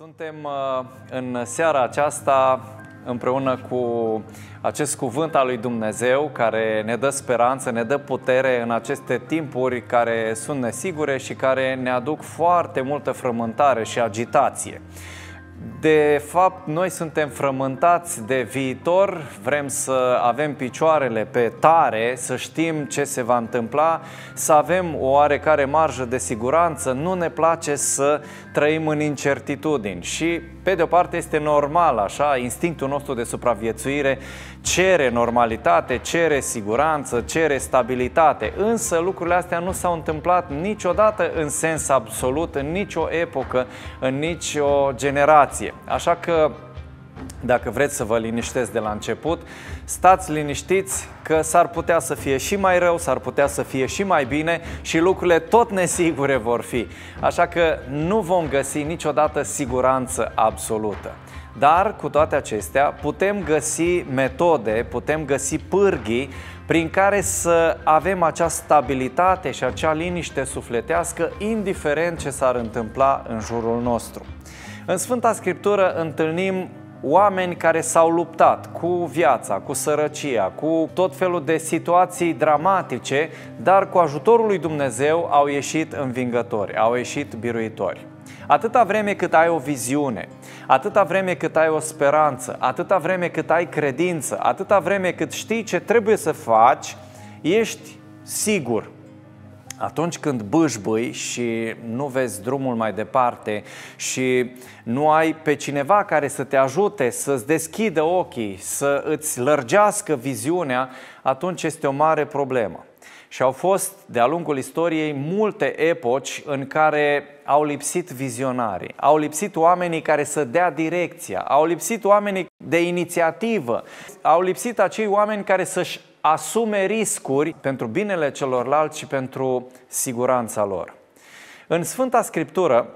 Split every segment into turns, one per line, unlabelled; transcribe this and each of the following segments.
Suntem uh, în seara aceasta împreună cu acest cuvânt al lui Dumnezeu care ne dă speranță, ne dă putere în aceste timpuri care sunt nesigure și care ne aduc foarte multă frământare și agitație. De fapt, noi suntem frământați de viitor, vrem să avem picioarele pe tare, să știm ce se va întâmpla, să avem o oarecare marjă de siguranță, nu ne place să trăim în incertitudini și, pe de o parte, este normal așa, instinctul nostru de supraviețuire cere normalitate, cere siguranță, cere stabilitate. Însă lucrurile astea nu s-au întâmplat niciodată în sens absolut, în nicio epocă, în nicio generație. Așa că dacă vreți să vă liniștesc de la început, stați liniștiți că s-ar putea să fie și mai rău, s-ar putea să fie și mai bine și lucrurile tot nesigure vor fi. Așa că nu vom găsi niciodată siguranță absolută. Dar, cu toate acestea, putem găsi metode, putem găsi pârghii prin care să avem acea stabilitate și acea liniște sufletească, indiferent ce s-ar întâmpla în jurul nostru. În Sfânta Scriptură întâlnim oameni care s-au luptat cu viața, cu sărăcia, cu tot felul de situații dramatice, dar cu ajutorul lui Dumnezeu au ieșit învingători, au ieșit biruitori. Atâta vreme cât ai o viziune, atâta vreme cât ai o speranță, atâta vreme cât ai credință, atâta vreme cât știi ce trebuie să faci, ești sigur atunci când bâșbâi și nu vezi drumul mai departe și nu ai pe cineva care să te ajute să-ți deschidă ochii, să îți lărgească viziunea, atunci este o mare problemă. Și au fost, de-a lungul istoriei, multe epoci în care au lipsit vizionarii, au lipsit oamenii care să dea direcția, au lipsit oamenii de inițiativă, au lipsit acei oameni care să-și asume riscuri pentru binele celorlalți și pentru siguranța lor. În Sfânta Scriptură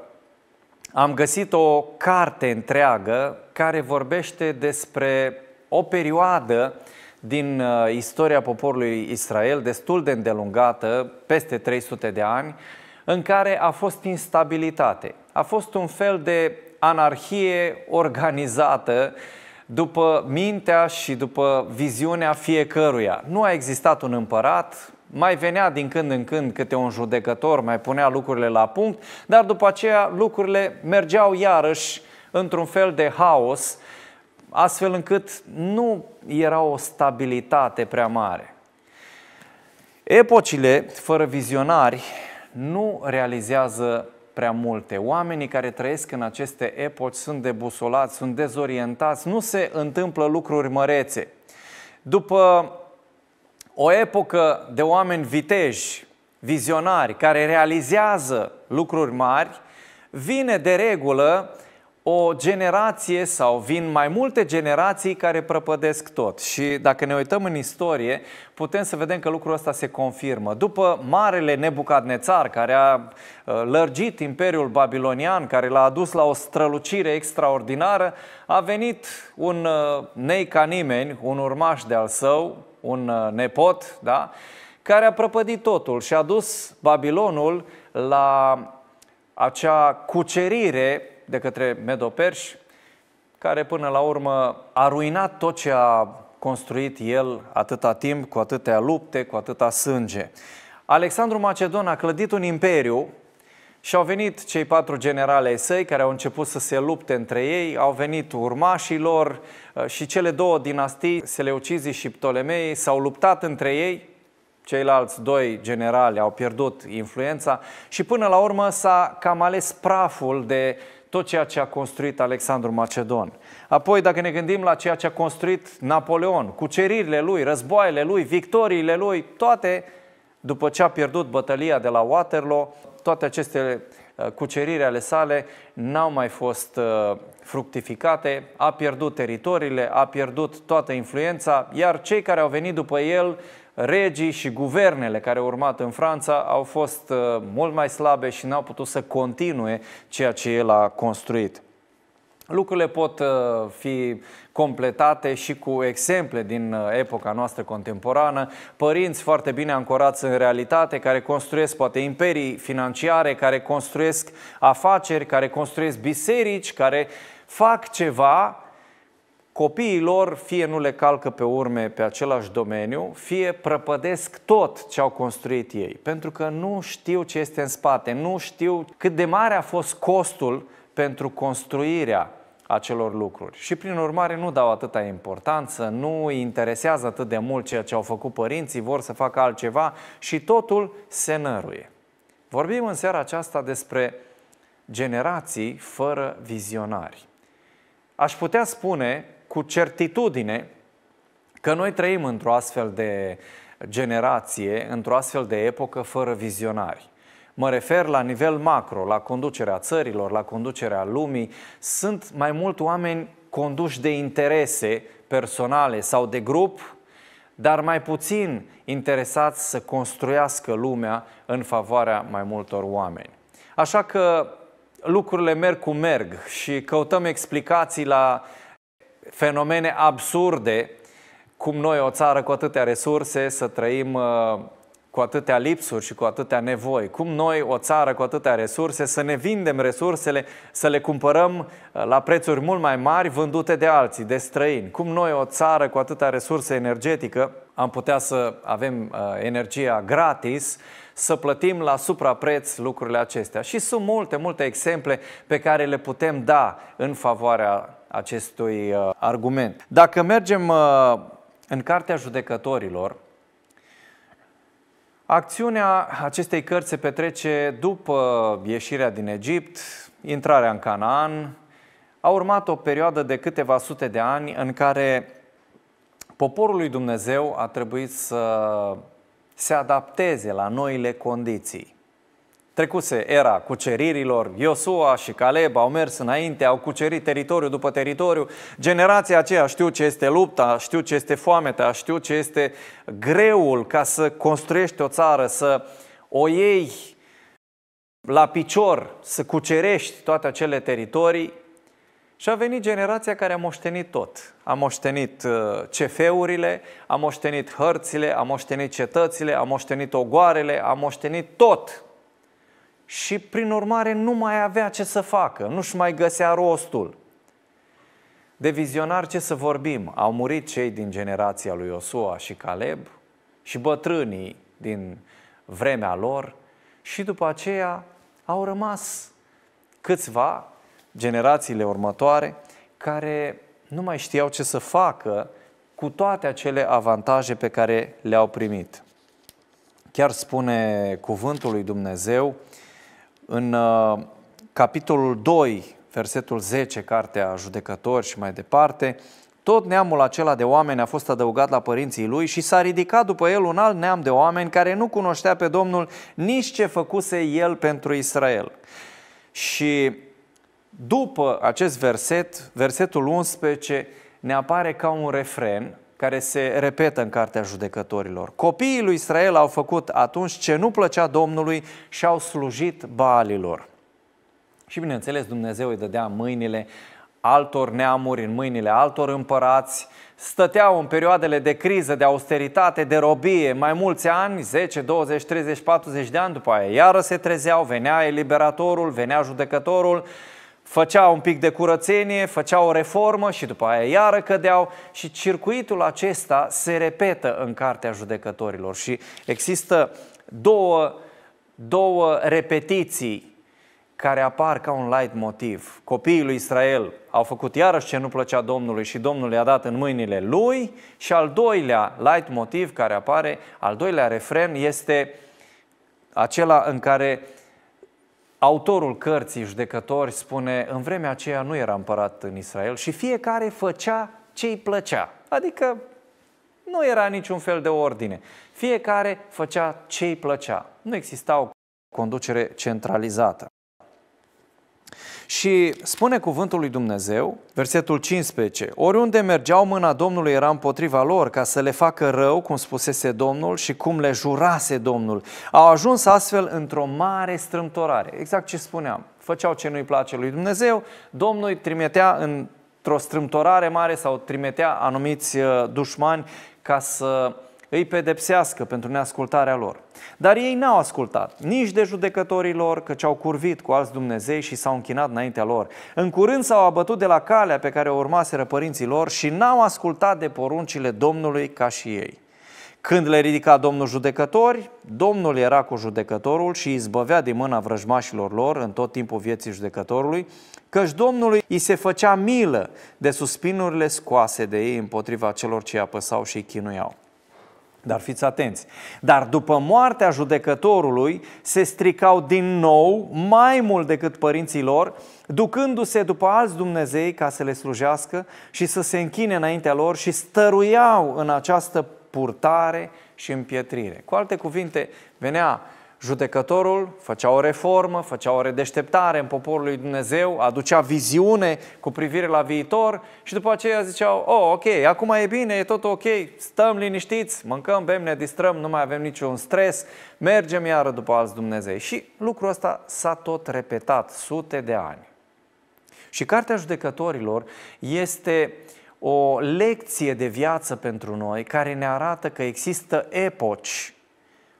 am găsit o carte întreagă care vorbește despre o perioadă din uh, istoria poporului Israel, destul de îndelungată, peste 300 de ani, în care a fost instabilitate. A fost un fel de anarhie organizată după mintea și după viziunea fiecăruia. Nu a existat un împărat, mai venea din când în când câte un judecător, mai punea lucrurile la punct, dar după aceea lucrurile mergeau iarăși într-un fel de haos, astfel încât nu era o stabilitate prea mare. Epocile fără vizionari nu realizează prea multe. Oamenii care trăiesc în aceste epoci sunt debusolați, sunt dezorientați, nu se întâmplă lucruri mărețe. După o epocă de oameni viteji, vizionari, care realizează lucruri mari, vine de regulă o generație sau vin mai multe generații care prăpădesc tot. Și dacă ne uităm în istorie, putem să vedem că lucrul ăsta se confirmă. După marele Nebucadnețar, care a uh, lărgit Imperiul Babilonian, care l-a adus la o strălucire extraordinară, a venit un uh, nei ca nimeni, un urmaș de-al său, un uh, nepot, da? care a prăpădit totul și a dus Babilonul la acea cucerire de către Medoperș, care până la urmă a ruinat tot ce a construit el atâta timp, cu atâtea lupte, cu atâta sânge. Alexandru Macedon a clădit un imperiu și au venit cei patru generale ai săi care au început să se lupte între ei, au venit urmașii lor uh, și cele două dinastii, Seleucizii și Ptolemei, s-au luptat între ei, ceilalți doi generali au pierdut influența și până la urmă s-a cam ales praful de uh, tot ceea ce a construit Alexandru Macedon. Apoi, dacă ne gândim la ceea ce a construit Napoleon, cuceririle lui, războaiele lui, victoriile lui, toate, după ce a pierdut bătălia de la Waterloo, toate aceste uh, cuceriri ale sale n-au mai fost uh, fructificate, a pierdut teritoriile, a pierdut toată influența, iar cei care au venit după el regii și guvernele care au urmat în Franța au fost uh, mult mai slabe și n-au putut să continue ceea ce el a construit. Lucrurile pot uh, fi completate și cu exemple din uh, epoca noastră contemporană, părinți foarte bine ancorați în realitate, care construiesc poate imperii financiare, care construiesc afaceri, care construiesc biserici, care fac ceva copiii lor fie nu le calcă pe urme pe același domeniu, fie prăpădesc tot ce au construit ei, pentru că nu știu ce este în spate, nu știu cât de mare a fost costul pentru construirea acelor lucruri. Și prin urmare nu dau atâta importanță, nu îi interesează atât de mult ceea ce au făcut părinții, vor să facă altceva și totul se năruie. Vorbim în seara aceasta despre generații fără vizionari. Aș putea spune cu certitudine că noi trăim într-o astfel de generație, într-o astfel de epocă fără vizionari. Mă refer la nivel macro, la conducerea țărilor, la conducerea lumii. Sunt mai mult oameni conduși de interese personale sau de grup, dar mai puțin interesați să construiască lumea în favoarea mai multor oameni. Așa că lucrurile merg cu merg și căutăm explicații la uh, fenomene absurde, cum noi, o țară cu atâtea resurse, să trăim uh, cu atâtea lipsuri și cu atâtea nevoi. Cum noi, o țară cu atâtea resurse, să ne vindem resursele, să le cumpărăm uh, la prețuri mult mai mari vândute de alții, de străini. Cum noi, o țară cu atâtea resurse energetică, am putea să avem uh, energia gratis, să plătim la suprapreț lucrurile acestea. Și sunt multe, multe exemple pe care le putem da în favoarea acestui uh, argument. Dacă mergem uh, în Cartea Judecătorilor, acțiunea acestei cărți se petrece după uh, ieșirea din Egipt, intrarea în Canaan. A urmat o perioadă de câteva sute de ani în care poporul lui Dumnezeu a trebuit să se adapteze la noile condiții. Trecuse era cuceririlor, Iosua și Caleb au mers înainte, au cucerit teritoriu după teritoriu. Generația aceea știu ce este lupta, știu ce este foamea, știu ce este greul ca să construiești o țară, să o iei la picior, să cucerești toate acele teritorii. Și a venit generația care a moștenit tot. A moștenit uh, cefeurile, a moștenit hărțile, a moștenit cetățile, a moștenit ogoarele, a moștenit tot și prin urmare nu mai avea ce să facă, nu-și mai găsea rostul. De vizionar ce să vorbim? Au murit cei din generația lui Osua și Caleb și bătrânii din vremea lor și după aceea au rămas câțiva, generațiile următoare, care nu mai știau ce să facă cu toate acele avantaje pe care le-au primit. Chiar spune cuvântul lui Dumnezeu în uh, capitolul 2, versetul 10, cartea judecători și mai departe, tot neamul acela de oameni a fost adăugat la părinții lui și s-a ridicat după el un alt neam de oameni care nu cunoștea pe Domnul nici ce făcuse el pentru Israel. Și după acest verset, versetul 11, ne apare ca un refren care se repetă în Cartea Judecătorilor. Copiii lui Israel au făcut atunci ce nu plăcea Domnului și au slujit baalilor. Și bineînțeles Dumnezeu îi dădea mâinile altor neamuri, în mâinile altor împărați, stăteau în perioadele de criză, de austeritate, de robie, mai mulți ani, 10, 20, 30, 40 de ani după aia. Iară se trezeau, venea eliberatorul, venea judecătorul, făceau un pic de curățenie, făceau o reformă și după aia iară cădeau și circuitul acesta se repetă în Cartea Judecătorilor și există două, două repetiții care apar ca un light motiv. Copiii lui Israel au făcut iarăși ce nu plăcea Domnului și Domnul le-a dat în mâinile lui și al doilea light motiv care apare, al doilea refren este acela în care Autorul cărții Judecători spune, în vremea aceea nu era împărat în Israel și fiecare făcea ce îi plăcea. Adică nu era niciun fel de ordine. Fiecare făcea ce îi plăcea. Nu existau conducere centralizată. Și spune cuvântul lui Dumnezeu, versetul 15, oriunde mergeau mâna Domnului era împotriva lor ca să le facă rău, cum spusese Domnul și cum le jurase Domnul. Au ajuns astfel într-o mare strâmtorare, exact ce spuneam. Făceau ce nu-i place lui Dumnezeu, Domnul îi trimitea într-o strâmtorare mare sau trimitea anumiți uh, dușmani ca să îi pedepsească pentru neascultarea lor. Dar ei n-au ascultat nici de judecătorii lor, căci au curvit cu alți Dumnezei și s-au închinat înaintea lor. În curând s-au abătut de la calea pe care o urmaseră părinții lor și n-au ascultat de poruncile Domnului ca și ei. Când le ridica Domnul judecători, Domnul era cu judecătorul și îi zbăvea din mâna vrăjmașilor lor în tot timpul vieții judecătorului, căci Domnului îi se făcea milă de suspinurile scoase de ei împotriva celor ce apăsau și îi chinuiau. Dar fiți atenți. Dar după moartea judecătorului se stricau din nou mai mult decât părinții lor, ducându-se după alți Dumnezei ca să le slujească și să se închine înaintea lor și stăruiau în această purtare și împietrire. Cu alte cuvinte, venea judecătorul făcea o reformă, făcea o redeșteptare în poporul lui Dumnezeu, aducea viziune cu privire la viitor și după aceea ziceau, oh, ok, acum e bine, e tot ok, stăm liniștiți, mâncăm, bem, ne distrăm, nu mai avem niciun stres, mergem iară după alți Dumnezei. Și lucrul ăsta s-a tot repetat sute de ani. Și Cartea Judecătorilor este o lecție de viață pentru noi care ne arată că există epoci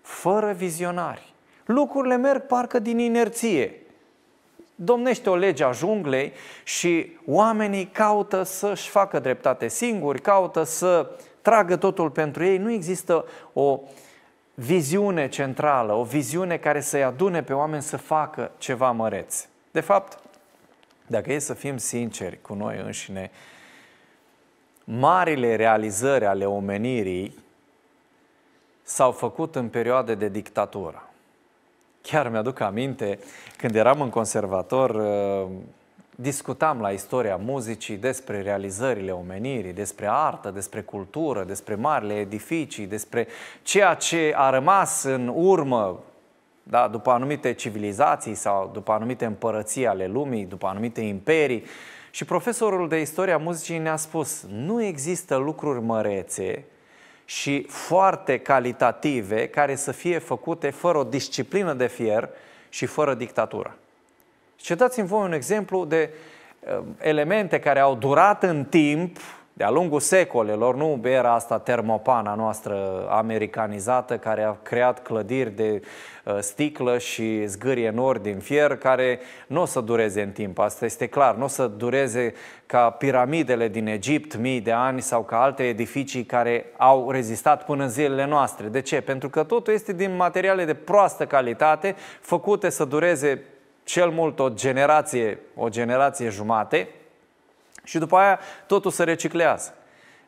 fără vizionari, lucrurile merg parcă din inerție. Domnește o lege a junglei și oamenii caută să-și facă dreptate singuri, caută să tragă totul pentru ei. Nu există o viziune centrală, o viziune care să-i adune pe oameni să facă ceva măreți. De fapt, dacă e să fim sinceri cu noi înșine, marile realizări ale omenirii s-au făcut în perioade de dictatură. Chiar mi-aduc aminte, când eram în conservator, uh, discutam la istoria muzicii despre realizările omenirii, despre artă, despre cultură, despre marile edificii, despre ceea ce a rămas în urmă da, după anumite civilizații sau după anumite împărății ale lumii, după anumite imperii. Și profesorul de istoria muzicii ne-a spus, nu există lucruri mărețe și foarte calitative care să fie făcute fără o disciplină de fier și fără dictatură. Și dați-mi voi un exemplu de uh, elemente care au durat în timp de-a lungul secolelor, nu era asta termopana noastră americanizată care a creat clădiri de uh, sticlă și zgârie nori din fier care nu o să dureze în timp, asta este clar, nu o să dureze ca piramidele din Egipt mii de ani sau ca alte edificii care au rezistat până în zilele noastre. De ce? Pentru că totul este din materiale de proastă calitate, făcute să dureze cel mult o generație, o generație jumate, și după aia totul se reciclează.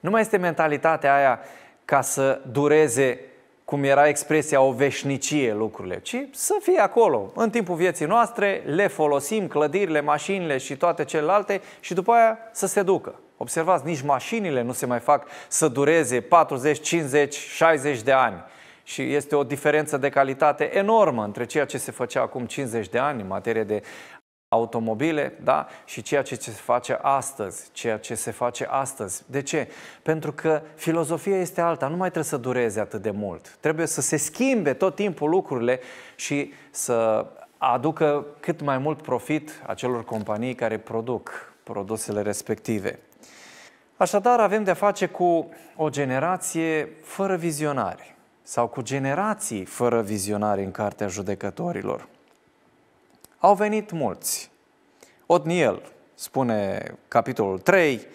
Nu mai este mentalitatea aia ca să dureze cum era expresia o veșnicie lucrurile, ci să fie acolo. În timpul vieții noastre le folosim, clădirile, mașinile și toate celelalte și după aia să se ducă. Observați, nici mașinile nu se mai fac să dureze 40, 50, 60 de ani. Și este o diferență de calitate enormă între ceea ce se făcea acum 50 de ani în materie de automobile, da? Și ceea ce se face astăzi, ceea ce se face astăzi. De ce? Pentru că filozofia este alta, nu mai trebuie să dureze atât de mult. Trebuie să se schimbe tot timpul lucrurile și să aducă cât mai mult profit acelor companii care produc produsele respective. Așadar, avem de-a face cu o generație fără vizionare sau cu generații fără vizionare în Cartea Judecătorilor au venit mulți. Otniel, spune capitolul 3,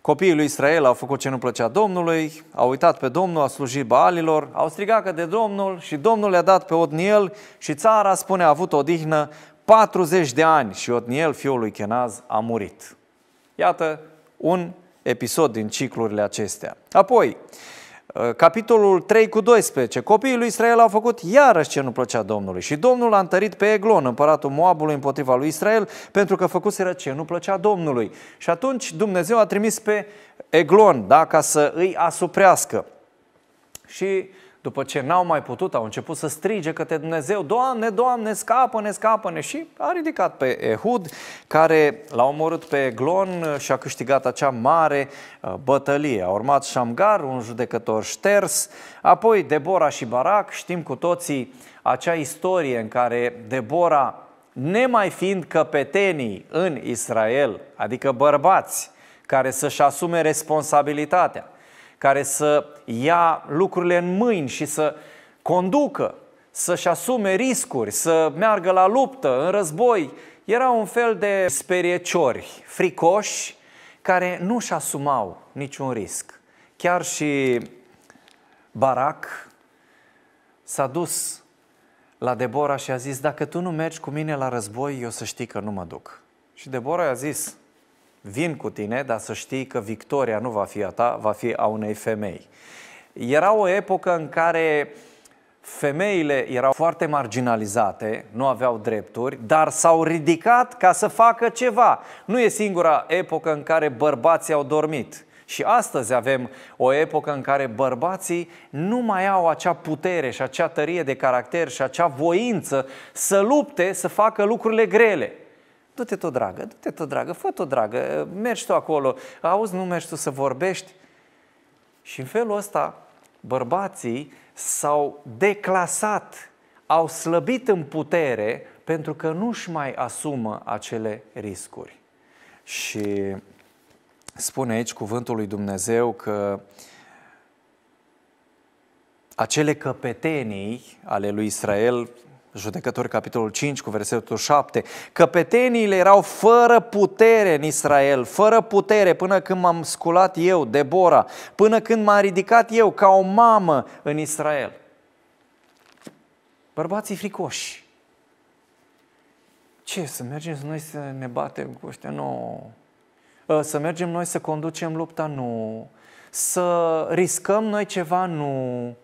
copiii lui Israel au făcut ce nu plăcea Domnului, au uitat pe Domnul, au slujit Baalilor, au strigat că de Domnul și Domnul le-a dat pe Otniel și țara, spune, a avut odihnă 40 de ani și Otniel, fiul lui Kenaz a murit. Iată un episod din ciclurile acestea. Apoi, Uh, capitolul 3 cu 12. Copiii lui Israel au făcut iarăși ce nu plăcea Domnului și Domnul a întărit pe Eglon, împăratul Moabului, împotriva lui Israel, pentru că făcuseră ce nu plăcea Domnului. Și atunci Dumnezeu a trimis pe Eglon, da, ca să îi asuprească. Și uh, după ce n-au mai putut, au început să strige către Dumnezeu, Doamne, Doamne, scapă-ne, scapă-ne! Și a ridicat pe Ehud, care l-a omorât pe Glon și a câștigat acea mare uh, bătălie. A urmat Shamgar, un judecător șters, apoi Debora și Barak, știm cu toții acea istorie în care Debora nemai fiind căpetenii în Israel, adică bărbați care să-și asume responsabilitatea, care să ia lucrurile în mâini și să conducă, să-și asume riscuri, să meargă la luptă, în război, erau un fel de speriecori, fricoși, care nu-și asumau niciun risc. Chiar și Barac s-a dus la Debora și a zis, dacă tu nu mergi cu mine la război, eu să știi că nu mă duc. Și Debora i-a zis, vin cu tine, dar să știi că victoria nu va fi a ta, va fi a unei femei. Era o epocă în care femeile erau foarte marginalizate, nu aveau drepturi, dar s-au ridicat ca să facă ceva. Nu e singura epocă în care bărbații au dormit. Și astăzi avem o epocă în care bărbații nu mai au acea putere și acea tărie de caracter și acea voință să lupte, să facă lucrurile grele. Du-te tot dragă, du-te tot dragă, fă tot dragă, mergi tu acolo, auzi, nu mergi tu să vorbești. Și în felul ăsta, bărbații s-au declasat, au slăbit în putere pentru că nu-și mai asumă acele riscuri. Și spune aici cuvântul lui Dumnezeu că acele căpetenii ale lui Israel Judecători, capitolul 5, cu versetul 7, căpeteniile erau fără putere în Israel, fără putere până când m-am sculat eu, Debora, până când m-am ridicat eu ca o mamă în Israel. Bărbații fricoși. Ce, să mergem noi să ne batem cu ăștia? Nu. Ă, să mergem noi să conducem lupta? Nu. Să riscăm noi ceva? Nu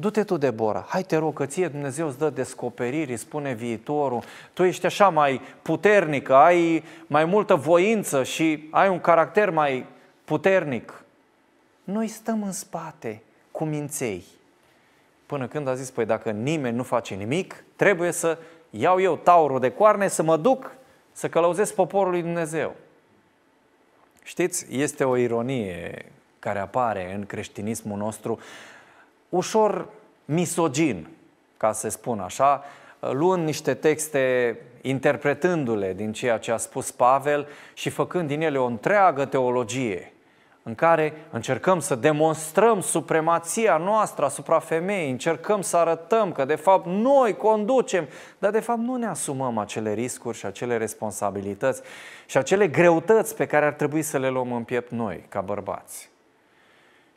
Du-te tu, Deborah, hai te rog că ție Dumnezeu îți dă descoperiri, spune viitorul, tu ești așa mai puternică, ai mai multă voință și ai un caracter mai puternic. Noi stăm în spate cu minței. Până când a zis, păi dacă nimeni nu face nimic, trebuie să iau eu taurul de coarne, să mă duc să călăuzesc poporul lui Dumnezeu. Știți, este o ironie care apare în creștinismul nostru ușor misogin, ca se spun așa, luând niște texte, interpretându-le din ceea ce a spus Pavel și făcând din ele o întreagă teologie, în care încercăm să demonstrăm supremația noastră asupra femeii, încercăm să arătăm că de fapt noi conducem, dar de fapt nu ne asumăm acele riscuri și acele responsabilități și acele greutăți pe care ar trebui să le luăm în piept noi, ca bărbați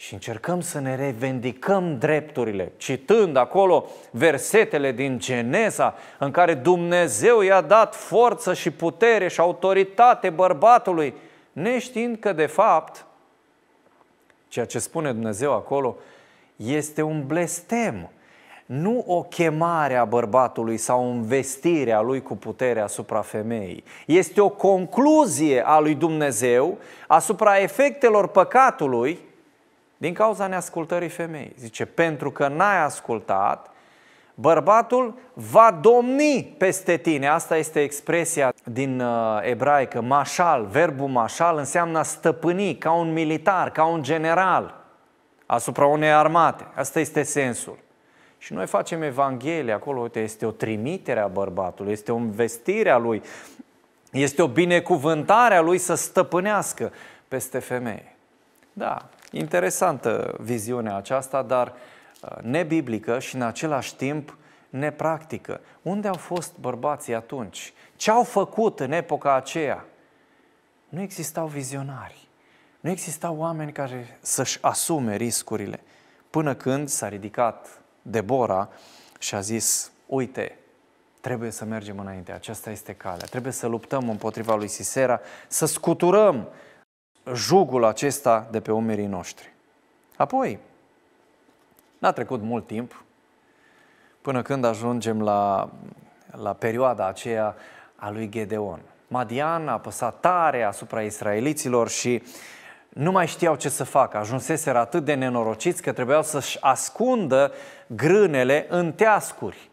și încercăm să ne revendicăm drepturile, citând acolo versetele din Geneza, în care Dumnezeu i-a dat forță și putere și autoritate bărbatului, neștiind că, de fapt, ceea ce spune Dumnezeu acolo este un blestem, nu o chemare a bărbatului sau o vestire a lui cu putere asupra femeii. Este o concluzie a lui Dumnezeu asupra efectelor păcatului din cauza neascultării femeii. Zice, pentru că n-ai ascultat, bărbatul va domni peste tine. Asta este expresia din uh, ebraică, mașal, verbul mașal înseamnă a stăpâni ca un militar, ca un general asupra unei armate. Asta este sensul. Și noi facem Evanghelie acolo, uite, este o trimitere a bărbatului, este o investire a lui, este o binecuvântare a lui să stăpânească peste femeie. Da, Interesantă viziunea aceasta, dar uh, nebiblică și în același timp nepractică. Unde au fost bărbații atunci? Ce au făcut în epoca aceea? Nu existau vizionari. Nu existau oameni care să-și asume riscurile. Până când s-a ridicat Debora și a zis, uite, trebuie să mergem înainte, aceasta este calea, trebuie să luptăm împotriva lui Sisera, să scuturăm jugul acesta de pe umerii noștri. Apoi, n-a trecut mult timp până când ajungem la, la perioada aceea a lui Gedeon. Madian a păsat tare asupra israeliților și nu mai știau ce să facă. Ajunseseră atât de nenorociți că trebuiau să-și ascundă grânele în teascuri.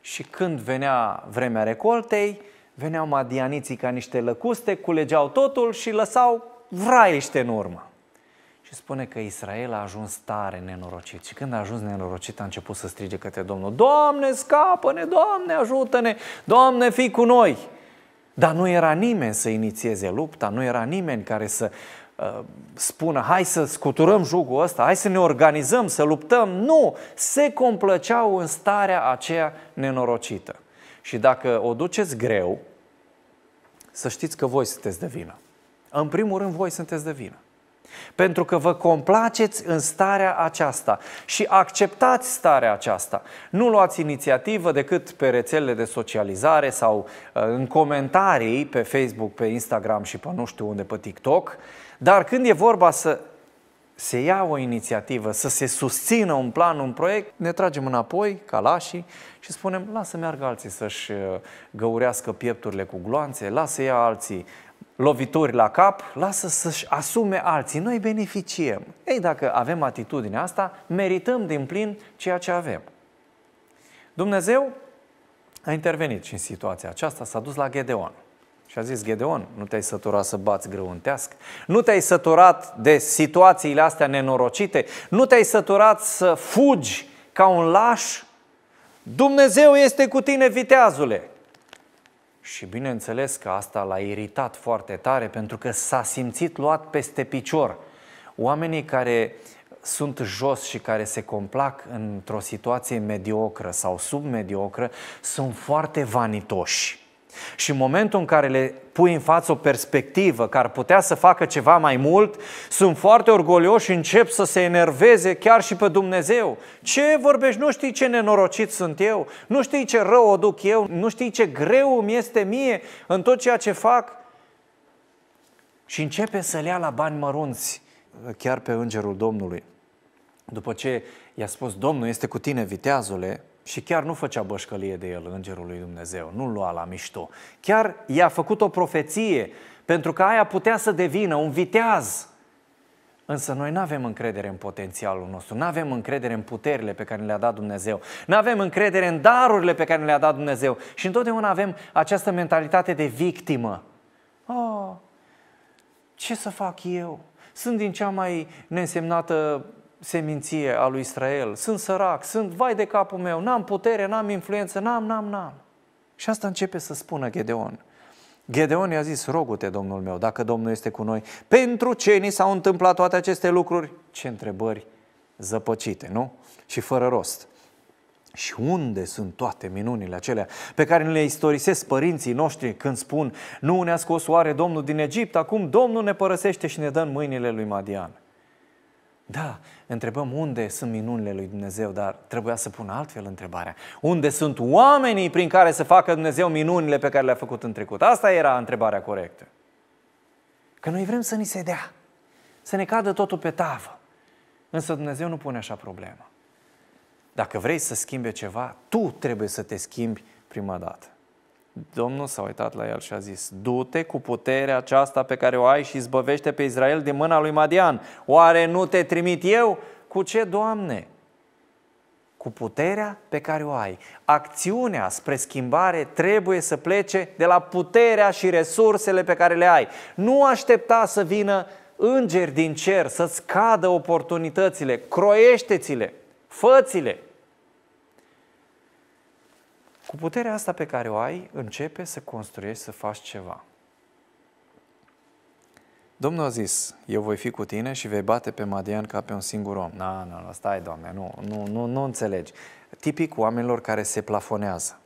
Și când venea vremea recoltei, Veneau madianiții ca niște lăcuste, culegeau totul și lăsau vraiește în urmă. Și spune că Israel a ajuns tare nenorocit. Și când a ajuns nenorocit, a început să strige către Domnul, Doamne, scapă-ne, Doamne, ajută-ne, Doamne, fii cu noi! Dar nu era nimeni să inițieze lupta, nu era nimeni care să uh, spună, hai să scuturăm jugul ăsta, hai să ne organizăm, să luptăm. Nu! Se complăceau în starea aceea nenorocită. Și dacă o duceți greu, să știți că voi sunteți de vină. În primul rând, voi sunteți de vină. Pentru că vă complaceți în starea aceasta și acceptați starea aceasta. Nu luați inițiativă decât pe rețelele de socializare sau uh, în comentarii pe Facebook, pe Instagram și pe nu știu unde, pe TikTok, dar când e vorba să se ia o inițiativă, să se susțină un plan, un proiect, ne tragem înapoi, ca lașii, și spunem, lasă meargă alții să-și uh, găurească piepturile cu gloanțe, lasă ia alții lovituri la cap, lasă să-și asume alții, noi beneficiem. Ei, dacă avem atitudinea asta, merităm din plin ceea ce avem. Dumnezeu a intervenit și în situația aceasta, s-a dus la Gedeon. Și a zis, Gedeon, nu te-ai săturat să bați grăuntească? Nu te-ai săturat de situațiile astea nenorocite? Nu te-ai săturat să fugi ca un laș? Dumnezeu este cu tine, viteazule! Și bineînțeles că asta l-a iritat foarte tare pentru că s-a simțit luat peste picior. Oamenii care sunt jos și care se complac într-o situație mediocră sau submediocră sunt foarte vanitoși și în momentul în care le pui în față o perspectivă care putea să facă ceva mai mult, sunt foarte orgolioși și încep să se enerveze chiar și pe Dumnezeu. Ce vorbești? Nu știi ce nenorocit sunt eu? Nu știi ce rău o duc eu? Nu știi ce greu mi este mie în tot ceea ce fac? Și începe să le ia la bani mărunți, chiar pe Îngerul Domnului. După ce i-a spus, Domnul este cu tine, viteazule, și chiar nu făcea bășcălie de el, Îngerul lui Dumnezeu, nu-l lua la mișto. Chiar i-a făcut o profeție, pentru că aia putea să devină un viteaz. Însă noi nu avem încredere în potențialul nostru, nu avem încredere în puterile pe care le-a dat Dumnezeu, nu avem încredere în darurile pe care le-a dat Dumnezeu și întotdeauna avem această mentalitate de victimă. Oh, ce să fac eu? Sunt din cea mai nesemnată seminție a lui Israel. Sunt sărac, sunt vai de capul meu, n-am putere, n-am influență, n-am, n-am, n-am. Și asta începe să spună Gedeon. Gedeon i-a zis, rogu-te, domnul meu, dacă Domnul este cu noi, pentru ce ni s-au întâmplat toate aceste lucruri? Ce întrebări zăpăcite, nu? Și fără rost. Și unde sunt toate minunile acelea pe care le istorisesc părinții noștri când spun nu ne-a scos oare Domnul din Egipt, acum Domnul ne părăsește și ne dă în mâinile lui Madian. Da, întrebăm unde sunt minunile lui Dumnezeu, dar trebuia să pun altfel întrebarea. Unde sunt oamenii prin care să facă Dumnezeu minunile pe care le-a făcut în trecut? Asta era întrebarea corectă. Că noi vrem să ni se dea, să ne cadă totul pe tavă. Însă Dumnezeu nu pune așa problemă. Dacă vrei să schimbe ceva, tu trebuie să te schimbi prima dată. Domnul s-a uitat la el și a zis, du-te cu puterea aceasta pe care o ai și zbăvește pe Israel din mâna lui Madian. Oare nu te trimit eu? Cu ce, Doamne? Cu puterea pe care o ai. Acțiunea spre schimbare trebuie să plece de la puterea și resursele pe care le ai. Nu aștepta să vină îngeri din cer, să-ți cadă oportunitățile, croiește-ți-le, fă le cu puterea asta pe care o ai, începe să construiești, să faci ceva. Domnul a zis, eu voi fi cu tine și vei bate pe Madian ca pe un singur om. Na, na, na stai, Doamne, nu, nu, nu, nu înțelegi. Tipic oamenilor care se plafonează.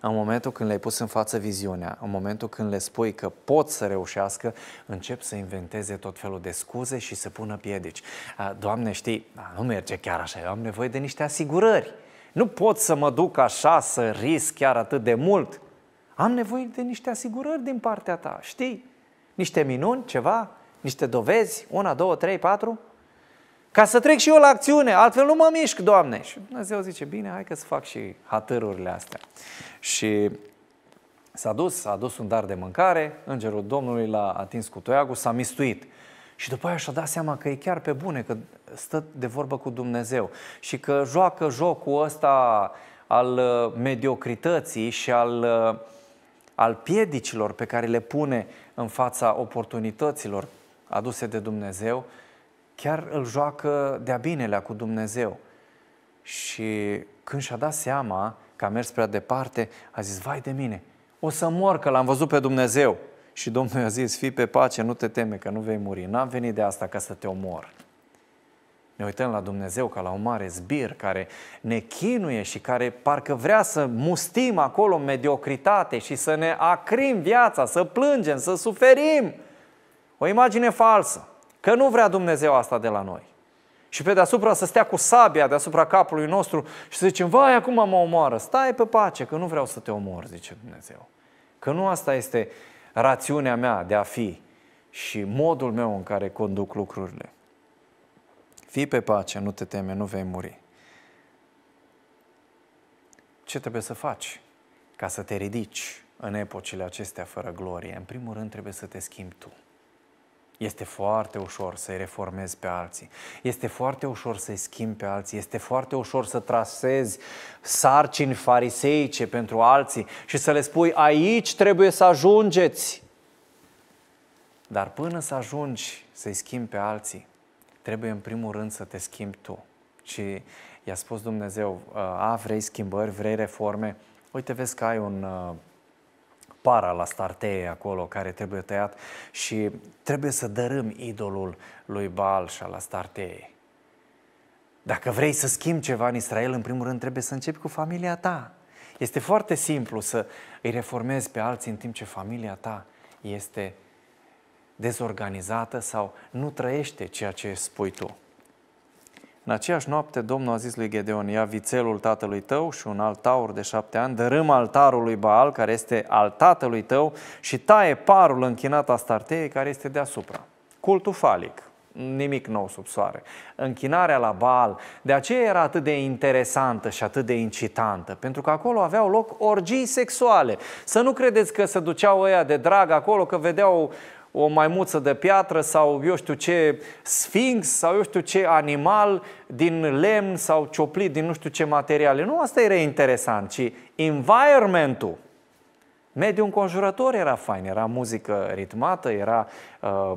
În momentul când le-ai pus în față viziunea, în momentul când le spui că pot să reușească, încep să inventeze tot felul de scuze și să pună piedici. Doamne, știi, nu merge chiar așa, eu am nevoie de niște asigurări. Nu pot să mă duc așa, să risc chiar atât de mult. Am nevoie de niște asigurări din partea ta, știi? Niște minuni, ceva, niște dovezi, una, două, trei, patru, ca să trec și eu la acțiune, altfel nu mă mișc, Doamne. Și Dumnezeu zice, bine, hai că să fac și hatărurile astea. Și s-a dus, a dus un dar de mâncare, îngerul Domnului l-a atins cu toiagul, s-a mistuit. Și după aia și-a dat seama că e chiar pe bune, că stă de vorbă cu Dumnezeu și că joacă jocul ăsta al uh, mediocrității și al, uh, al piedicilor pe care le pune în fața oportunităților aduse de Dumnezeu, chiar îl joacă de-a binelea cu Dumnezeu. Și când și-a dat seama că a mers prea departe, a zis, vai de mine, o să mor că l-am văzut pe Dumnezeu. Și Domnul i-a zis, fii pe pace, nu te teme că nu vei muri. N-am venit de asta ca să te omor. Ne uităm la Dumnezeu ca la un mare zbir care ne chinuie și care parcă vrea să mustim acolo mediocritate și să ne acrim viața, să plângem, să suferim. O imagine falsă. Că nu vrea Dumnezeu asta de la noi. Și pe deasupra să stea cu sabia deasupra capului nostru și să zicem, vai, acum mă omoară, stai pe pace, că nu vreau să te omor, zice Dumnezeu. Că nu asta este uh, rațiunea mea de a fi și modul meu în care conduc lucrurile. Fii pe pace, nu te teme, nu vei muri. Ce trebuie să faci ca să te ridici în epocile acestea fără glorie? În primul rând trebuie să te schimbi tu. Este foarte ușor să-i reformezi pe alții, este foarte ușor să-i schimbi pe alții, este foarte ușor să trasezi sarcini fariseice pentru alții și să le spui aici trebuie să ajungeți. Dar până să ajungi să-i schimbi pe alții, trebuie în primul rând să te schimbi tu. Și i-a spus Dumnezeu, a, vrei schimbări, vrei reforme, uite, vezi că ai un uh, para la startee acolo care trebuie tăiat și trebuie să dărâm idolul lui Baal și la startee. Dacă vrei să schimbi ceva în Israel, în primul rând trebuie să începi cu familia ta. Este foarte simplu să îi reformezi pe alții în timp ce familia ta este dezorganizată sau nu trăiește ceea ce spui tu. În aceeași noapte, Domnul a zis lui Gedeon, ia vițelul tatălui tău și un alt taur de șapte ani, dărâm altarul lui Baal, care este al tatălui tău, și taie parul închinat starteiei, care este deasupra. Cultul falic, nimic nou sub soare. Închinarea la Baal, de aceea era atât de interesantă și atât de incitantă, pentru că acolo aveau loc orgii sexuale. Să nu credeți că se duceau ăia de drag acolo, că vedeau o maimuță de piatră sau eu știu ce sfinx sau eu știu ce animal din lemn sau cioplit din nu știu ce materiale. Nu asta era interesant, ci environmentul. Mediul înconjurător era fain, era muzică ritmată, era uh,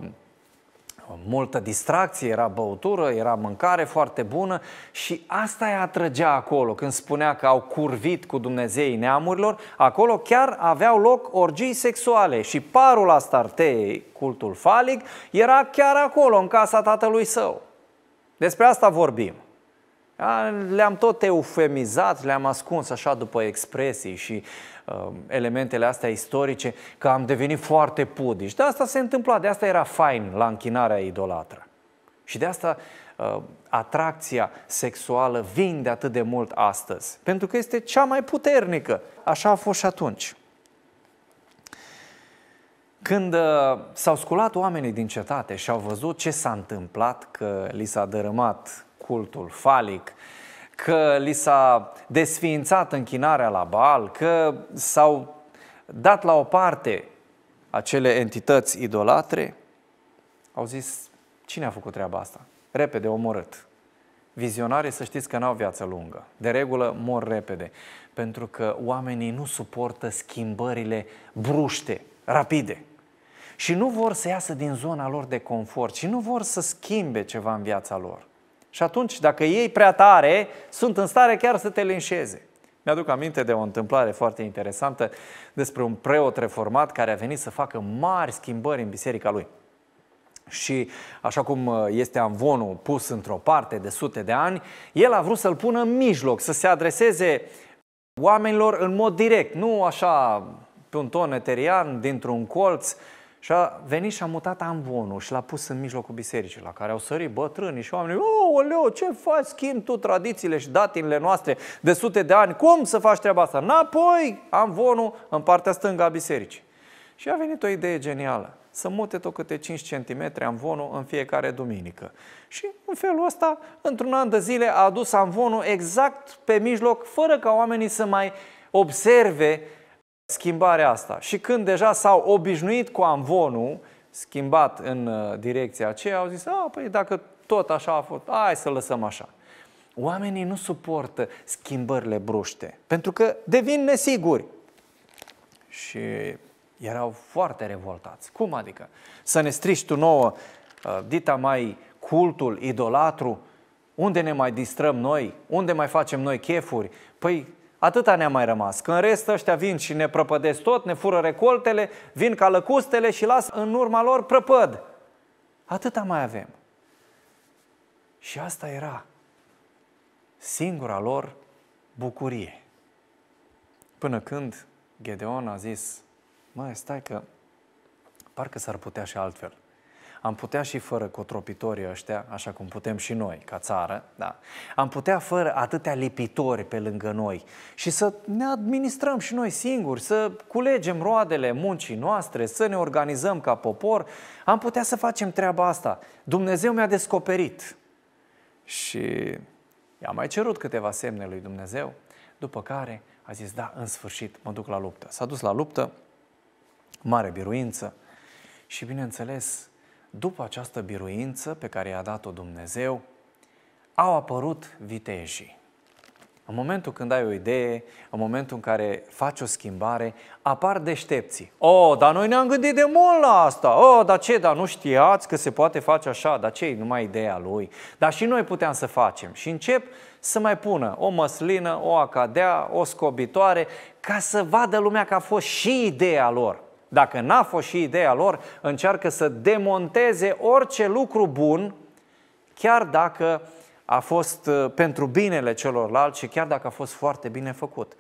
multă distracție, era băutură, era mâncare foarte bună și asta îi atrăgea acolo. Când spunea că au curvit cu Dumnezeii neamurilor, acolo chiar aveau loc orgii sexuale și parul Astartei, cultul falic, era chiar acolo, în casa tatălui său. Despre asta vorbim. Le-am tot eufemizat, le-am ascuns așa după expresii și uh, Um, elementele astea istorice, că am devenit foarte pudici. De asta se întâmpla, de asta era fain la închinarea idolatră. Și de asta uh, atracția sexuală vinde atât de mult astăzi, pentru că este cea mai puternică. Așa a fost și atunci. Când uh, s-au sculat oamenii din cetate și au văzut ce s-a întâmplat, că li s-a dărâmat cultul falic, că li s-a desființat închinarea la Baal, că s-au dat la o parte acele entități idolatre, au zis, cine a făcut treaba asta? Repede, omorât. Vizionare, să știți că n-au viață lungă. De regulă mor repede, pentru că oamenii nu suportă schimbările bruște, rapide. Și nu vor să iasă din zona lor de confort și nu vor să schimbe ceva în viața lor. Și atunci, dacă ei prea tare, sunt în stare chiar să te linșeze. Mi-aduc aminte de o întâmplare foarte interesantă despre un preot reformat care a venit să facă mari schimbări în biserica lui. Și așa cum uh, este amvonul pus într-o parte de sute de ani, el a vrut să-l pună în mijloc, să se adreseze oamenilor în mod direct, nu așa pe un ton eterian, dintr-un colț, și a venit și a mutat amvonul și l-a pus în mijlocul bisericii, la care au sărit bătrânii și oamenii. O, oh, oleo, ce faci? Schimbi tu tradițiile și datinile noastre de sute de ani. Cum să faci treaba asta? Înapoi amvonul în partea stângă a bisericii. Și a venit o idee genială. Să mute tot câte 5 cm amvonul în fiecare duminică. Și în felul ăsta, într-un an de zile, a adus amvonul exact pe mijloc, fără ca oamenii să mai observe schimbarea asta. Și când deja s-au obișnuit cu amvonul, schimbat în uh, direcția aceea, au zis, a, păi dacă tot așa a fost, hai să lăsăm așa. Oamenii nu suportă schimbările bruște, pentru că devin nesiguri. Și erau foarte revoltați. Cum adică? Să ne strici tu nouă, uh, dita mai cultul idolatru, unde ne mai distrăm noi, unde mai facem noi chefuri? Păi Atâta ne-a mai rămas. Că în rest ăștia vin și ne prăpădesc tot, ne fură recoltele, vin ca lăcustele și las în urma lor prăpăd. Atâta mai avem. Și asta era singura lor bucurie. Până când Gedeon a zis, mai stai că parcă s-ar putea și altfel am putea și fără cotropitorii ăștia, așa cum putem și noi, ca țară, da? am putea fără atâtea lipitori pe lângă noi și să ne administrăm și noi singuri, să culegem roadele muncii noastre, să ne organizăm ca popor, am putea să facem treaba asta. Dumnezeu mi-a descoperit și i-am mai cerut câteva semne lui Dumnezeu, după care a zis, da, în sfârșit, mă duc la luptă. S-a dus la luptă, mare biruință și, bineînțeles, după această biruință pe care i-a dat-o Dumnezeu, au apărut vitejii. În momentul când ai o idee, în momentul în care faci o schimbare, apar deștepții. Oh, dar noi ne-am gândit de mult la asta. Oh, dar ce, dar nu știați că se poate face așa, dar ce numai ideea lui? Dar și noi puteam să facem. Și încep să mai pună o măslină, o acadea, o scobitoare, ca să vadă lumea că a fost și ideea lor. Dacă n-a fost și ideea lor, încearcă să demonteze orice lucru bun, chiar dacă a fost uh, pentru binele celorlalți și chiar dacă a fost foarte bine făcut.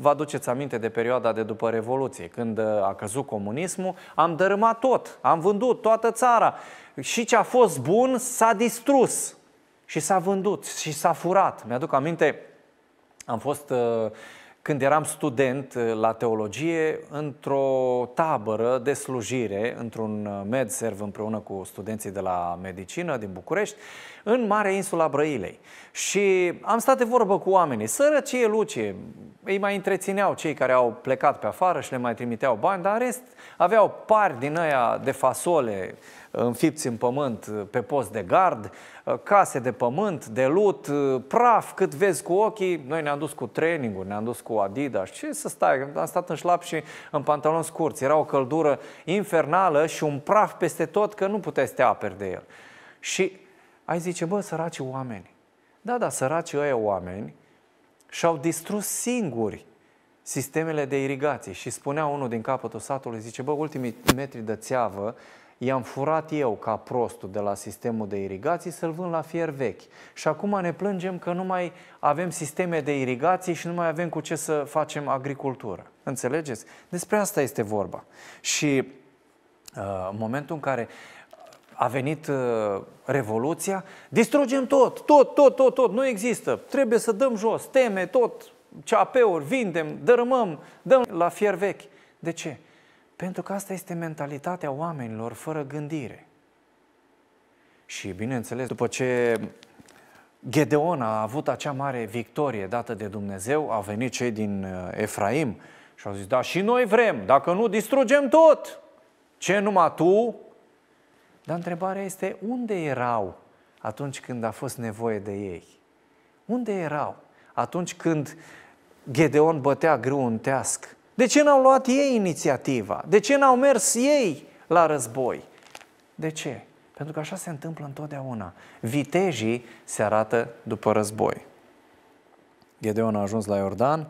Vă aduceți aminte de perioada de după Revoluție, când uh, a căzut comunismul, am dărâmat tot, am vândut toată țara și ce a fost bun s-a distrus și s-a vândut și s-a furat. Mi-aduc aminte, am fost uh, când eram student eh, la teologie, într-o tabără de slujire, într-un eh, medserv împreună cu studenții de la medicină din București, în Marea Insula Brăilei. Și am stat de vorbă cu oamenii, sărăcie, lucie, îi mai întrețineau cei care au plecat pe afară și le mai trimiteau bani, dar în rest aveau pari din aia de fasole înfipți în pământ pe post de gard, case de pământ, de lut, praf, cât vezi cu ochii. Noi ne-am dus cu training ne-am dus cu Adidas. Ce să stai? Am stat în șlap și în pantaloni scurți. Era o căldură infernală și un praf peste tot că nu puteai să te aperi de el. Și ai zice, bă, săraci oameni. Da, da, săraci ăia oameni și-au distrus singuri sistemele de irigație. Și spunea unul din capătul satului, zice, bă, ultimii metri de țeavă i-am furat eu ca prostul de la sistemul de irigații să-l vând la fier vechi. Și acum ne plângem că nu mai avem sisteme de irigații și nu mai avem cu ce să facem agricultură. Înțelegeți? Despre asta este vorba. Și uh, momentul în care uh, a venit uh, Revoluția, distrugem tot, tot, tot, tot, tot, nu există, trebuie să dăm jos, teme, tot, ceapeuri, vindem, dărâmăm, dăm la fier vechi. De ce? Pentru că asta este mentalitatea oamenilor fără gândire. Și, bineînțeles, după ce Gedeon a avut acea mare victorie dată de Dumnezeu, au venit cei din uh, Efraim și au zis, da, și noi vrem, dacă nu, distrugem tot. Ce numai tu dar întrebarea este unde erau atunci când a fost nevoie de ei? Unde erau atunci când Gedeon bătea grâu în teasc? De ce n-au luat ei inițiativa? De ce n-au mers ei la război? De ce? Pentru că așa se întâmplă întotdeauna. Vitejii se arată după război. Gedeon a ajuns la Iordan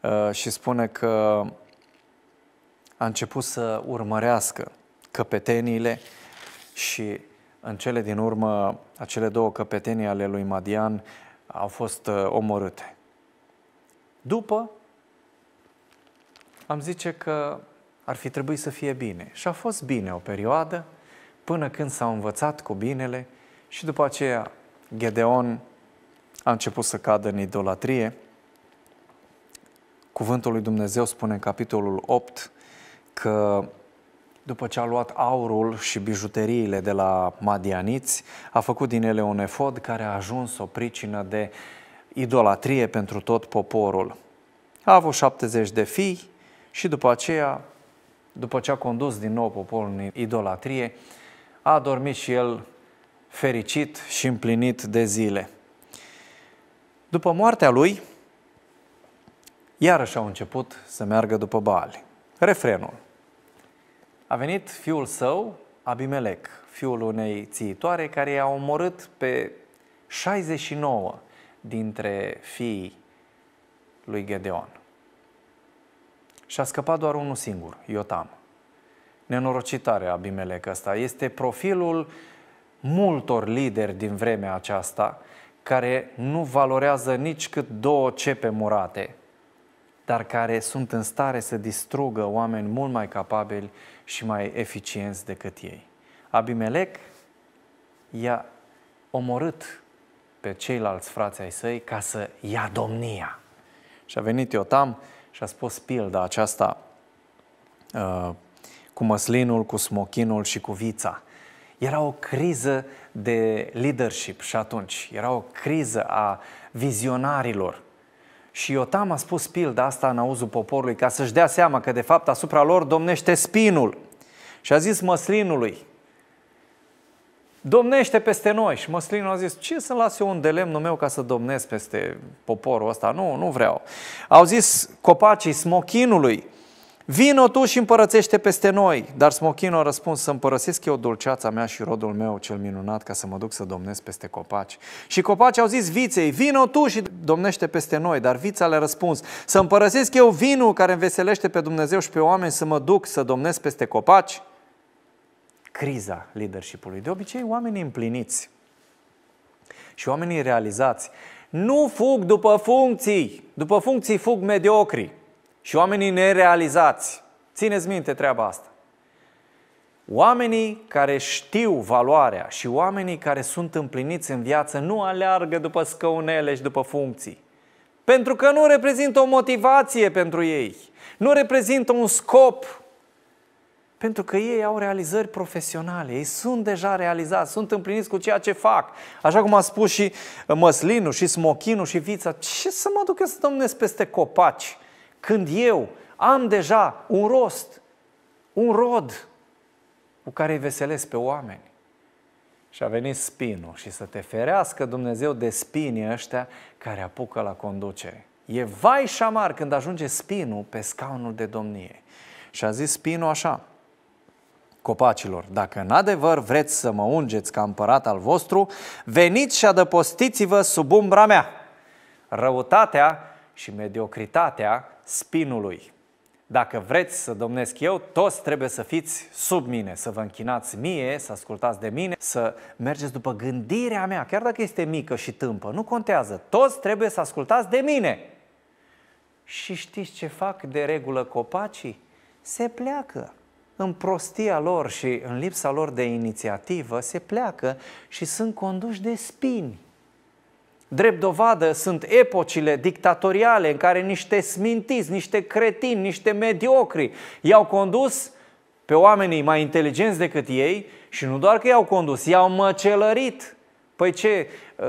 uh, și spune că a început să urmărească căpeteniile și în cele din urmă acele două căpetenii ale lui Madian au fost uh, omorâte. După, am zice că ar fi trebuit să fie bine. Și a fost bine o perioadă, până când s-au învățat cu binele și după aceea Gedeon a început să cadă în idolatrie. Cuvântul lui Dumnezeu spune în capitolul 8 că după ce a luat aurul și bijuteriile de la Madianiți, a făcut din ele un efod care a ajuns o pricină de idolatrie pentru tot poporul. A avut 70 de fii și după aceea, după ce a condus din nou poporul în idolatrie, a dormit și el fericit și împlinit de zile. După moartea lui, iarăși au început să meargă după Baal. Refrenul. A venit fiul său, Abimelec, fiul unei țiitoare, care i-a omorât pe 69 dintre fiii lui Gedeon. Și a scăpat doar unul singur, Iotam. Nenorocitare Abimelec ăsta. Este profilul multor lideri din vremea aceasta care nu valorează nici cât două cepe murate, dar care sunt în stare să distrugă oameni mult mai capabili și mai eficienți decât ei. Abimelec i-a omorât pe ceilalți frați ai săi ca să ia domnia. Și a venit Iotam și a spus pilda aceasta uh, cu măslinul, cu smochinul și cu vița. Era o criză de leadership și atunci, era o criză a vizionarilor și Iotam a spus pilda asta în auzul poporului ca să-și dea seama că de fapt asupra lor domnește spinul. Și a zis măslinului, domnește peste noi. Și măslinul a zis, ce să las eu un de lemnul meu ca să domnesc peste poporul ăsta? Nu, nu vreau. Au zis copacii smochinului, Vino tu și împărățește peste noi. Dar Smochino a răspuns, să împărăsesc eu dulceața mea și rodul meu cel minunat ca să mă duc să domnesc peste copaci. Și copaci au zis viței, vino tu și domnește peste noi. Dar vița le-a răspuns, să împărăsesc eu vinul care înveselește pe Dumnezeu și pe oameni să mă duc să domnesc peste copaci. Criza leadership-ului. De obicei, oamenii împliniți și oamenii realizați nu fug după funcții. După funcții fug mediocri și oamenii nerealizați. Țineți minte treaba asta. Oamenii care știu valoarea și oamenii care sunt împliniți în viață nu aleargă după scăunele și după funcții. Pentru că nu reprezintă o motivație pentru ei, nu reprezintă un scop. Pentru că ei au realizări profesionale, ei sunt deja realizați, sunt împliniți cu ceea ce fac. Așa cum a spus și măslinul, și smochinul, și vița. Ce să mă duc eu să domnesc peste copaci? când eu am deja un rost, un rod cu care îi veselesc pe oameni. Și a venit spinul și să te ferească Dumnezeu de spinii ăștia care apucă la conducere. E vai și amar când ajunge spinul pe scaunul de domnie. Și a zis spinul așa, copacilor, dacă în adevăr vreți să mă ungeți ca împărat al vostru, veniți și adăpostiți-vă sub umbra mea. Răutatea și mediocritatea spinului. Dacă vreți să domnesc eu, toți trebuie să fiți sub mine, să vă închinați mie, să ascultați de mine, să mergeți după gândirea mea, chiar dacă este mică și tâmpă, nu contează. Toți trebuie să ascultați de mine. Și știți ce fac de regulă copacii? Se pleacă. În prostia lor și în lipsa lor de inițiativă, se pleacă și sunt conduși de spini. Drept dovadă sunt epocile dictatoriale în care niște smintiți, niște cretini, niște mediocri i-au condus pe oamenii mai inteligenți decât ei și nu doar că i-au condus, i-au măcelărit. Păi ce,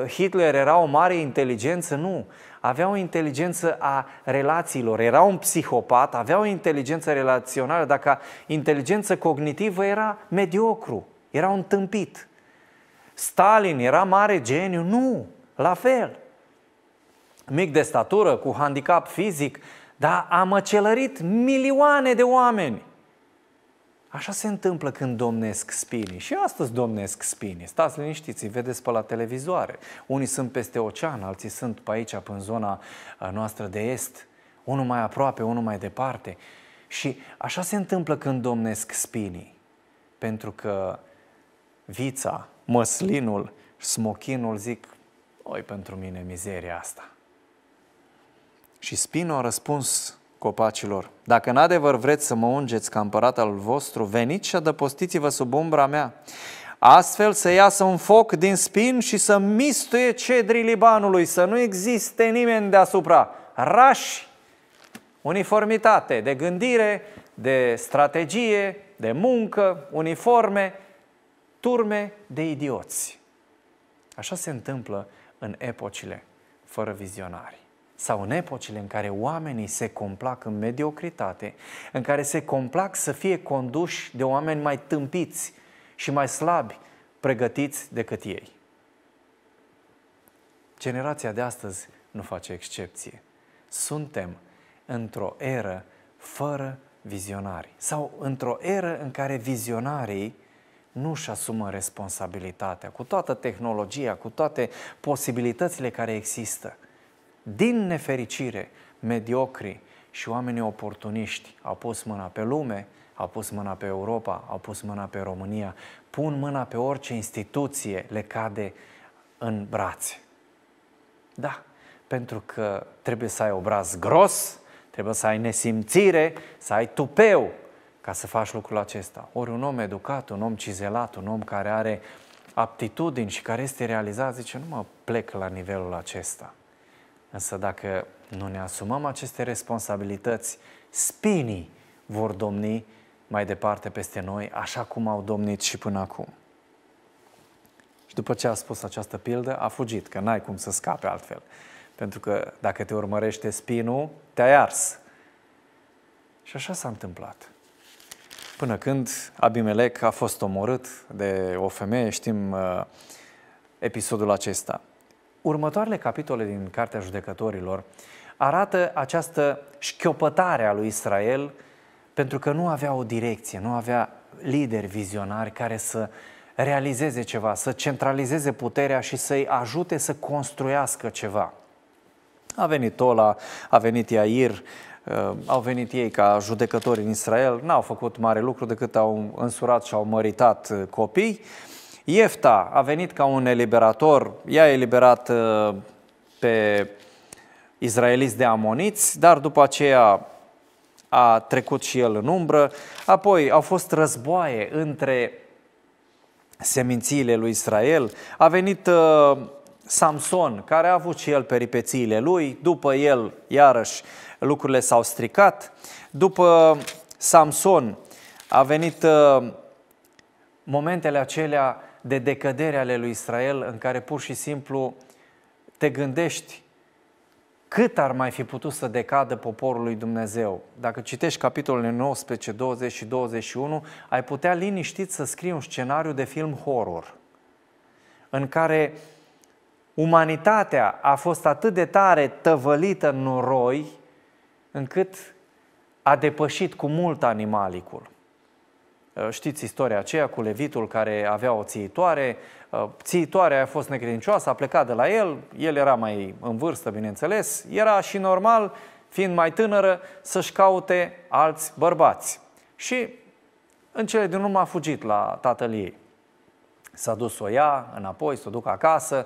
Hitler era o mare inteligență? Nu. Avea o inteligență a relațiilor, era un psihopat, avea o inteligență relațională, dacă inteligență cognitivă era mediocru, era un tâmpit. Stalin era mare geniu? Nu. La fel, mic de statură, cu handicap fizic, dar a măcelărit milioane de oameni. Așa se întâmplă când domnesc spinii. Și astăzi domnesc spinii. Stați liniștiți, îi vedeți pe la televizoare. Unii sunt peste ocean, alții sunt pe aici, pe în zona uh, noastră de est. Unul mai aproape, unul mai departe. Și așa se întâmplă când domnesc spinii. Pentru că vița, măslinul, smochinul, zic, Oi, pentru mine mizeria asta. Și Spino a răspuns copacilor, dacă în adevăr vreți să mă ungeți ca împărat al vostru, veniți și adăpostiți-vă sub umbra mea. Astfel să iasă un foc din spin și să mistuie cedrii Libanului, să nu existe nimeni deasupra. Rași, uniformitate de gândire, de strategie, de muncă, uniforme, turme de idioți. Așa se întâmplă în epocile fără vizionari sau în epocile în care oamenii se complac în mediocritate, în care se complac să fie conduși de oameni mai tâmpiți și mai slabi pregătiți decât ei. Generația de astăzi nu face excepție. Suntem într-o eră fără vizionari sau într-o eră în care vizionarii nu își asumă responsabilitatea, cu toată tehnologia, cu toate posibilitățile care există. Din nefericire, mediocri și oamenii oportuniști au pus mâna pe lume, au pus mâna pe Europa, au pus mâna pe România, pun mâna pe orice instituție, le cade în brațe. Da, pentru că trebuie să ai obraz gros, trebuie să ai nesimțire, să ai tupeu, ca să faci lucrul acesta. Ori un om educat, un om cizelat, un om care are aptitudini și care este realizat, zice, nu mă plec la nivelul acesta. Însă dacă nu ne asumăm aceste responsabilități, spinii vor domni mai departe peste noi, așa cum au domnit și până acum. Și după ce a spus această pildă, a fugit, că n-ai cum să scape altfel. Pentru că dacă te urmărește spinul, te-ai ars. Și așa s-a întâmplat. Până când Abimelec a fost omorât de o femeie, știm uh, episodul acesta. Următoarele capitole din Cartea Judecătorilor arată această șchiopătare a lui Israel pentru că nu avea o direcție, nu avea lideri vizionari care să realizeze ceva, să centralizeze puterea și să-i ajute să construiască ceva. A venit Tola, a venit Iair, Uh, au venit ei ca judecători în Israel, n-au făcut mare lucru decât au însurat și au măritat uh, copii. Iefta a venit ca un eliberator, i a eliberat uh, pe izraeliți de amoniți, dar după aceea a trecut și el în umbră. Apoi au fost războaie între semințiile lui Israel. A venit uh, Samson, care a avut și el peripețiile lui, după el, iarăși, lucrurile s-au stricat. După Samson a venit uh, momentele acelea de decădere ale lui Israel în care pur și simplu te gândești cât ar mai fi putut să decadă poporul lui Dumnezeu. Dacă citești capitolele 19, 20 și 21, ai putea liniștit să scrii un scenariu de film horror, în care umanitatea a fost atât de tare tăvălită în noroi, încât a depășit cu mult animalicul. Uh, știți istoria aceea cu levitul care avea o țiitoare, uh, țiitoarea a fost necredincioasă, a plecat de la el, el era mai în vârstă, bineînțeles, era și normal, fiind mai tânără, să-și caute alți bărbați. Și în cele din urmă a fugit la tatăl ei. S-a dus să o ia înapoi, să o ducă acasă.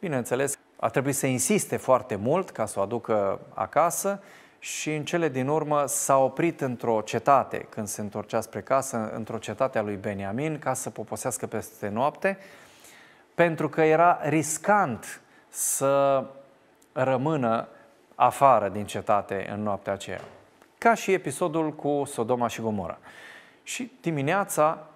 Bineînțeles, a trebuit să insiste foarte mult ca să o aducă acasă și în cele din urmă s-a oprit într-o cetate, când se întorcea spre casă, într-o cetate a lui Beniamin, ca să poposească peste noapte, pentru că era riscant să rămână afară din cetate în noaptea aceea. Ca și episodul cu Sodoma și Gomora. Și dimineața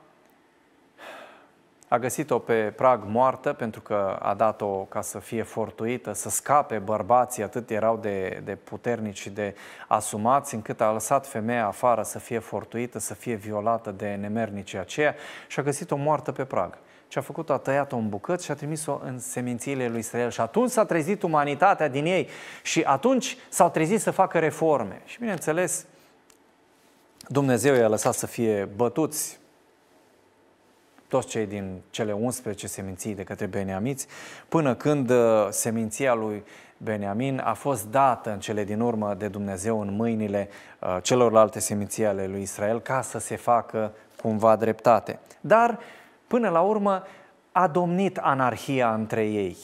a găsit-o pe prag moartă pentru că a dat-o ca să fie fortuită, să scape bărbații, atât erau de, de puternici și de asumați, încât a lăsat femeia afară să fie fortuită, să fie violată de nemernicii aceia și a găsit-o moartă pe prag. Ce a făcut-o, a tăiat-o în bucăți și a trimis-o în semințiile lui Israel. Și atunci s-a trezit umanitatea din ei și atunci s-au trezit să facă reforme. Și bineînțeles, Dumnezeu i-a lăsat să fie bătuți toți cei din cele 11 seminții de către Beniamiți, până când uh, seminția lui Beniamin a fost dată în cele din urmă de Dumnezeu în mâinile uh, celorlalte seminții ale lui Israel ca să se facă cumva dreptate. Dar, până la urmă, a domnit anarhia între ei.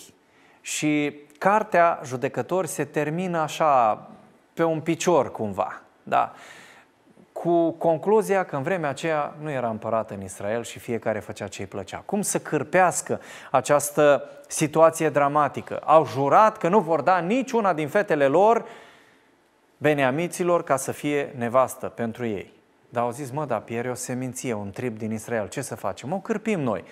Și cartea Judecători se termină așa, pe un picior cumva. Da? cu concluzia că în vremea aceea nu era împărat în Israel și fiecare făcea ce îi plăcea. Cum să cârpească această situație dramatică? Au jurat că nu vor da niciuna din fetele lor beneamiților ca să fie nevastă pentru ei. Dar au zis, mă, dar pierde o seminție, un trib din Israel, ce să facem? O cârpim noi.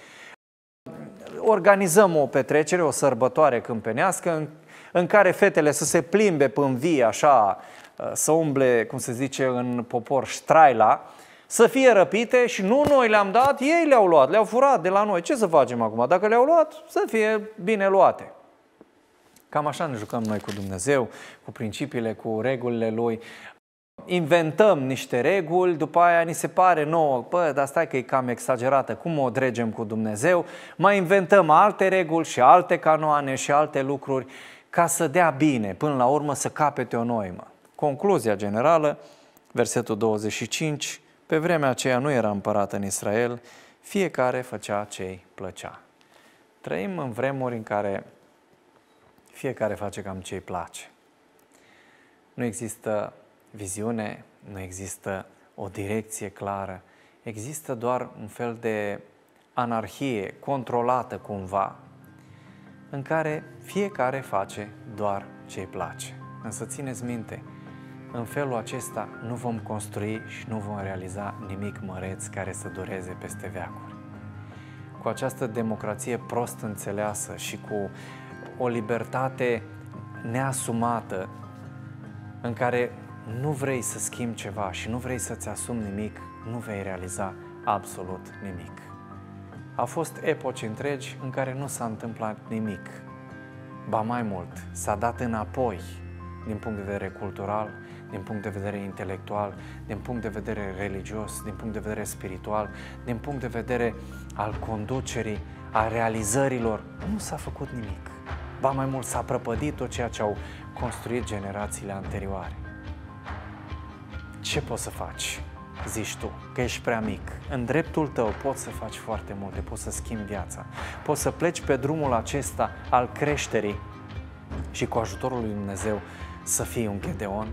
Organizăm o petrecere, o sărbătoare câmpenească în, în care fetele să se plimbe vie, așa Uh, să umble, cum se zice în popor, ștraila, să fie răpite și nu noi le-am dat, ei le-au luat, le-au furat de la noi. Ce să facem acum? Dacă le-au luat, să fie bine luate. Cam așa ne jucăm noi cu Dumnezeu, cu principiile, cu regulile Lui. Inventăm niște reguli, după aia ni se pare nouă, bă, dar stai că e cam exagerată, cum o dregem cu Dumnezeu? Mai inventăm alte reguli și alte canoane și alte lucruri ca să dea bine, până la urmă să capete o noimă. Concluzia generală, versetul 25, pe vremea aceea nu era împărat în Israel, fiecare făcea ce îi plăcea. Trăim în vremuri în care fiecare face cam ce îi place. Nu există viziune, nu există o direcție clară, există doar un fel de anarhie controlată cumva, în care fiecare face doar ce îi place. Însă țineți minte, în felul acesta nu vom construi și nu vom realiza nimic măreț care să dureze peste veacuri. Cu această democrație prost înțeleasă și cu o libertate neasumată în care nu vrei să schimbi ceva și nu vrei să-ți asumi nimic, nu vei realiza absolut nimic. A fost epoci întregi în care nu s-a întâmplat nimic. Ba mai mult, s-a dat înapoi din punct de vedere cultural, din punct de vedere intelectual, din punct de vedere religios, din punct de vedere spiritual, din punct de vedere al conducerii, a realizărilor. Nu s-a făcut nimic. Ba mai mult s-a prăpădit tot ceea ce au construit generațiile anterioare. Ce poți să faci? zici tu, că ești prea mic. În dreptul tău poți să faci foarte multe, poți să schimbi viața. Poți să pleci pe drumul acesta al creșterii și cu ajutorul lui Dumnezeu să fii un Gedeon,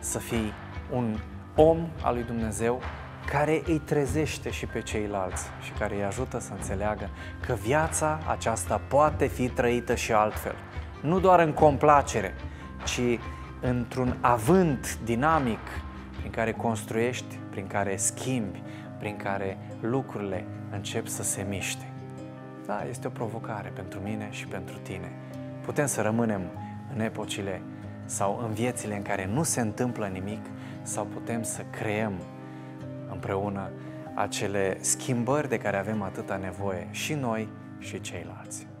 să fii un om al lui Dumnezeu care îi trezește și pe ceilalți și care îi ajută să înțeleagă că viața aceasta poate fi trăită și altfel. Nu doar în complacere, ci într-un avânt dinamic prin care construiești, prin care schimbi, prin care lucrurile încep să se miște. Da, este o provocare pentru mine și pentru tine. Putem să rămânem în epocile sau în viețile în care nu se întâmplă nimic, sau putem să creăm împreună acele schimbări de care avem atâta nevoie și noi și ceilalți.